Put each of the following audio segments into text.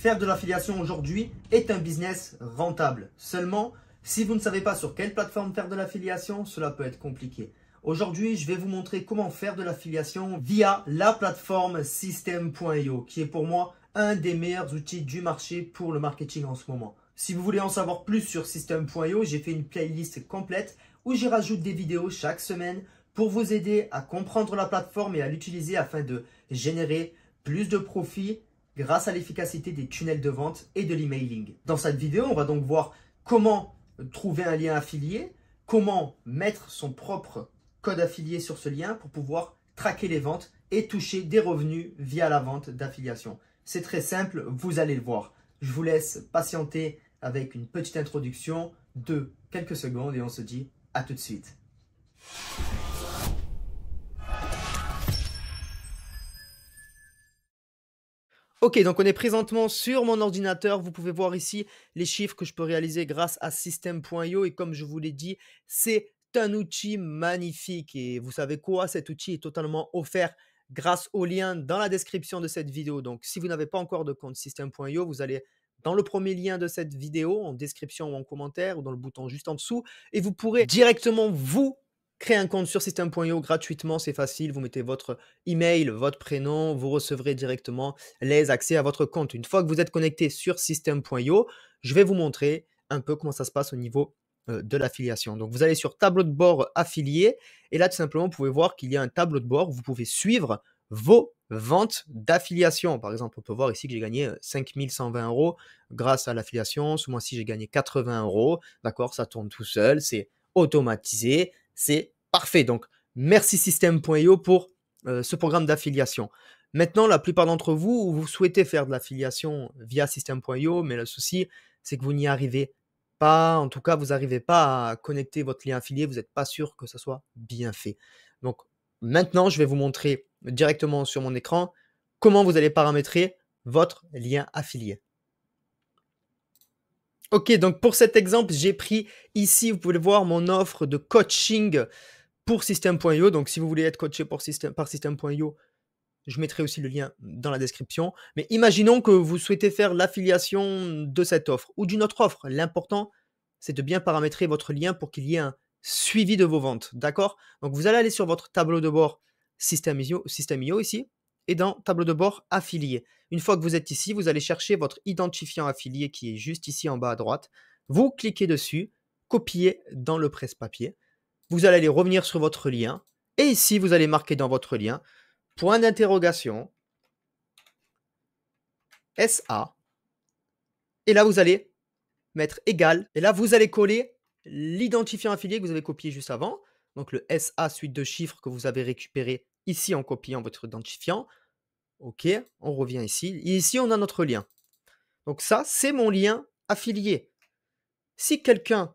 Faire de l'affiliation aujourd'hui est un business rentable. Seulement, si vous ne savez pas sur quelle plateforme faire de l'affiliation, cela peut être compliqué. Aujourd'hui, je vais vous montrer comment faire de l'affiliation via la plateforme System.io, qui est pour moi un des meilleurs outils du marché pour le marketing en ce moment. Si vous voulez en savoir plus sur System.io, j'ai fait une playlist complète où j'y rajoute des vidéos chaque semaine pour vous aider à comprendre la plateforme et à l'utiliser afin de générer plus de profits grâce à l'efficacité des tunnels de vente et de l'emailing. Dans cette vidéo, on va donc voir comment trouver un lien affilié, comment mettre son propre code affilié sur ce lien pour pouvoir traquer les ventes et toucher des revenus via la vente d'affiliation. C'est très simple, vous allez le voir. Je vous laisse patienter avec une petite introduction de quelques secondes et on se dit à tout de suite. Ok, donc on est présentement sur mon ordinateur. Vous pouvez voir ici les chiffres que je peux réaliser grâce à System.io. Et comme je vous l'ai dit, c'est un outil magnifique. Et vous savez quoi Cet outil est totalement offert grâce au lien dans la description de cette vidéo. Donc si vous n'avez pas encore de compte System.io, vous allez dans le premier lien de cette vidéo, en description ou en commentaire, ou dans le bouton juste en dessous, et vous pourrez directement vous Créer un compte sur system.io gratuitement, c'est facile. Vous mettez votre email, votre prénom, vous recevrez directement les accès à votre compte. Une fois que vous êtes connecté sur system.io, je vais vous montrer un peu comment ça se passe au niveau euh, de l'affiliation. Donc vous allez sur tableau de bord affilié et là tout simplement vous pouvez voir qu'il y a un tableau de bord, où vous pouvez suivre vos ventes d'affiliation. Par exemple, on peut voir ici que j'ai gagné 5120 euh, euros grâce à l'affiliation. Ce mois-ci, j'ai gagné 80 euros. D'accord, ça tourne tout seul, c'est automatisé. C'est parfait. Donc, merci système.io pour euh, ce programme d'affiliation. Maintenant, la plupart d'entre vous, vous souhaitez faire de l'affiliation via système.io, mais le souci, c'est que vous n'y arrivez pas. En tout cas, vous n'arrivez pas à connecter votre lien affilié. Vous n'êtes pas sûr que ce soit bien fait. Donc, maintenant, je vais vous montrer directement sur mon écran comment vous allez paramétrer votre lien affilié. Ok, donc pour cet exemple, j'ai pris ici, vous pouvez voir, mon offre de coaching pour System.io. Donc si vous voulez être coaché par System.io, je mettrai aussi le lien dans la description. Mais imaginons que vous souhaitez faire l'affiliation de cette offre ou d'une autre offre. L'important, c'est de bien paramétrer votre lien pour qu'il y ait un suivi de vos ventes. D'accord Donc vous allez aller sur votre tableau de bord System.io ici et dans tableau de bord affilié. Une fois que vous êtes ici, vous allez chercher votre identifiant affilié qui est juste ici en bas à droite. Vous cliquez dessus, copier dans le presse-papier. Vous allez aller revenir sur votre lien et ici, vous allez marquer dans votre lien point d'interrogation SA. Et là, vous allez mettre égal. Et là, vous allez coller l'identifiant affilié que vous avez copié juste avant. Donc le SA suite de chiffres que vous avez récupéré ici en copiant votre identifiant. OK, on revient ici. ici, on a notre lien. Donc ça, c'est mon lien affilié. Si quelqu'un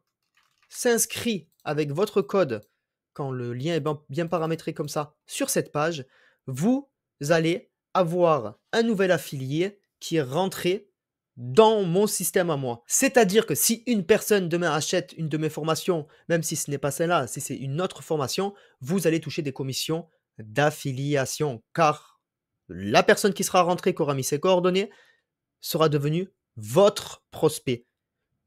s'inscrit avec votre code, quand le lien est bien paramétré comme ça, sur cette page, vous allez avoir un nouvel affilié qui est rentré dans mon système à moi. C'est-à-dire que si une personne demain achète une de mes formations, même si ce n'est pas celle-là, si c'est une autre formation, vous allez toucher des commissions d'affiliation, car la personne qui sera rentrée, qui aura mis ses coordonnées, sera devenue votre prospect.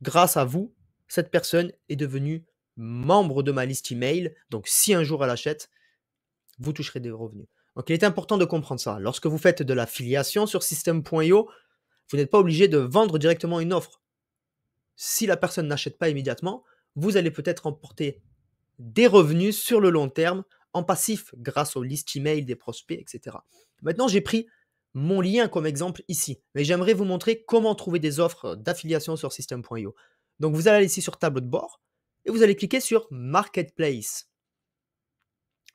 Grâce à vous, cette personne est devenue membre de ma liste email. Donc, si un jour elle achète, vous toucherez des revenus. Donc, il est important de comprendre ça. Lorsque vous faites de l'affiliation sur système.io vous n'êtes pas obligé de vendre directement une offre. Si la personne n'achète pas immédiatement, vous allez peut-être emporter des revenus sur le long terme passif grâce aux listes email des prospects, etc. Maintenant, j'ai pris mon lien comme exemple ici, mais j'aimerais vous montrer comment trouver des offres euh, d'affiliation sur System.io. Donc, vous allez ici sur tableau de bord et vous allez cliquer sur Marketplace.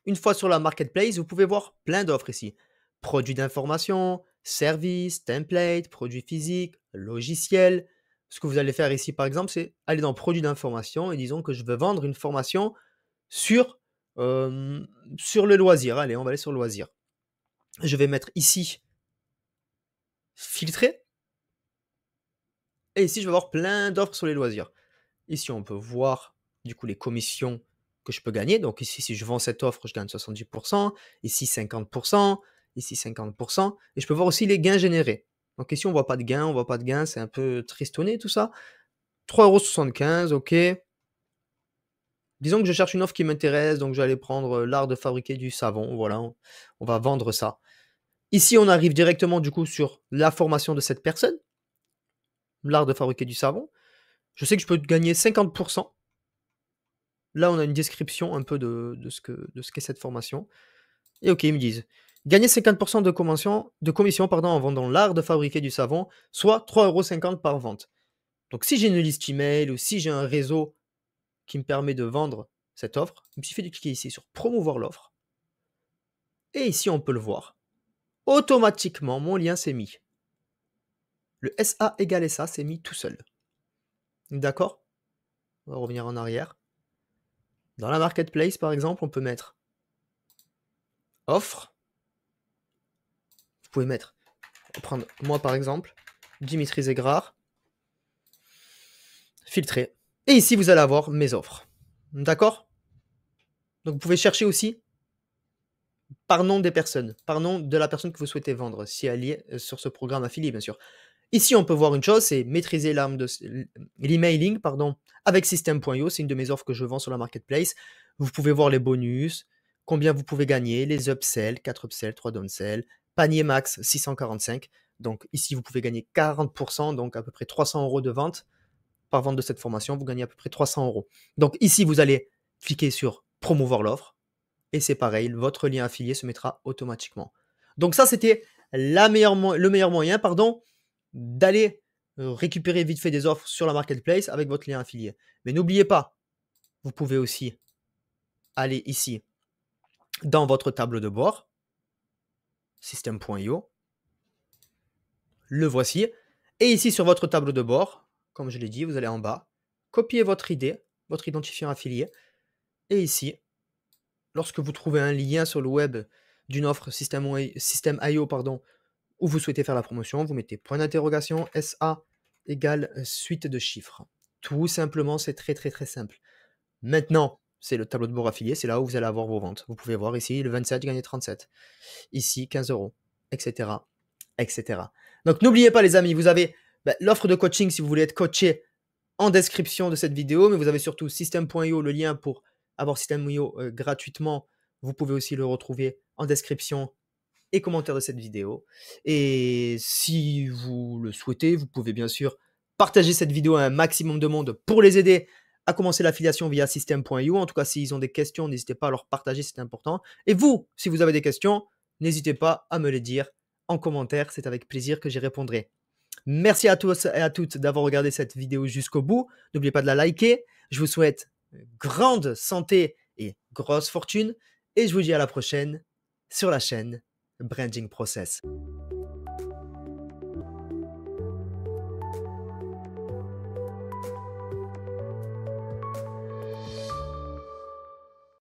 Une fois sur la Marketplace, vous pouvez voir plein d'offres ici. Produits d'information, services, templates, produits physiques, logiciels. Ce que vous allez faire ici, par exemple, c'est aller dans produits d'information et disons que je veux vendre une formation sur sur le loisir, allez, on va aller sur le loisir. Je vais mettre ici filtrer. Et ici, je vais avoir plein d'offres sur les loisirs. Ici, on peut voir du coup les commissions que je peux gagner. Donc ici, si je vends cette offre, je gagne 70%, ici 50%, ici 50%, et je peux voir aussi les gains générés. Donc ici, on ne voit pas de gains, on ne voit pas de gains, c'est un peu tristonné tout ça. 3,75€, ok disons que je cherche une offre qui m'intéresse, donc j'allais prendre euh, l'art de fabriquer du savon. Voilà, on, va vendre ça. Ici, on arrive directement du coup sur la formation de cette personne, l'art de fabriquer du savon. Je sais que je peux gagner 50%. Là, on a une description un peu de, de ce qu'est cette formation. Et ok, ils me disent gagner 50% de commission, de commission pardon, en vendant l'art de fabriquer du savon, soit 3,50€ par vente. Donc si j'ai une liste email ou si j'ai un réseau qui me permet de vendre cette offre. Il me suffit de cliquer ici sur promouvoir l'offre. Et ici, on peut le voir. Automatiquement, mon lien s'est mis. Le SA égale SA s'est mis tout seul. D'accord On va revenir en arrière. Dans la marketplace, par exemple, on peut mettre offre. Vous pouvez mettre, prendre moi par exemple, Dimitri Zegrar, filtrer. Et ici, vous allez avoir mes offres. D'accord Donc, vous pouvez chercher aussi par nom des personnes, par nom de la personne que vous souhaitez vendre, si elle est euh, sur ce programme affilié, bien sûr. Ici, on peut voir une chose, c'est maîtriser l'arme de l'emailing, pardon, avec System.io. C'est une de mes offres que je vends sur la marketplace. Vous pouvez voir les bonus, combien vous pouvez gagner, les upsells, 4 upsells, 3 downsells, panier max 645. Donc ici, vous pouvez gagner 40%, donc à peu près 300 euros de vente par vente de cette formation, vous gagnez à peu près 300 euros. Donc ici, vous allez cliquer sur promouvoir l'offre et c'est pareil, votre lien affilié se mettra automatiquement. Donc ça, c'était le meilleur moyen pardon, d'aller euh, récupérer vite fait des offres sur la marketplace avec votre lien affilié. Mais n'oubliez pas, vous pouvez aussi aller ici dans votre table de bord, system.io, le voici, et ici sur votre table de bord, comme je l'ai dit, vous allez en bas, copiez votre idée, votre identifiant affilié, et ici, lorsque vous trouvez un lien sur le web d'une offre système, IO pardon, où vous souhaitez faire la promotion, vous mettez point d'interrogation SA égale suite de chiffres. Tout simplement, c'est très très très simple. Maintenant, c'est le tableau de bord affilié, c'est là où vous allez avoir vos ventes. Vous pouvez voir ici, le 27, gagner 37. Ici, 15 euros, etc. etc. Donc n'oubliez pas les amis, vous avez bah, l'offre de coaching si vous voulez être coaché en description de cette vidéo, mais vous avez surtout system.io, le lien pour avoir system.io euh, gratuitement. Vous pouvez aussi le retrouver en description et commentaire de cette vidéo. Et si vous le souhaitez, vous pouvez bien sûr partager cette vidéo à un maximum de monde pour les aider à commencer l'affiliation via system.io. En tout cas, s'ils ont des questions, n'hésitez pas à leur partager, c'est important. Et vous, si vous avez des questions, n'hésitez pas à me les dire en commentaire, c'est avec plaisir que j'y répondrai. Merci à tous et à toutes d'avoir regardé cette vidéo jusqu'au bout. N'oubliez pas de la liker. Je vous souhaite grande santé et grosse fortune. Et je vous dis à la prochaine sur la chaîne Branding Process.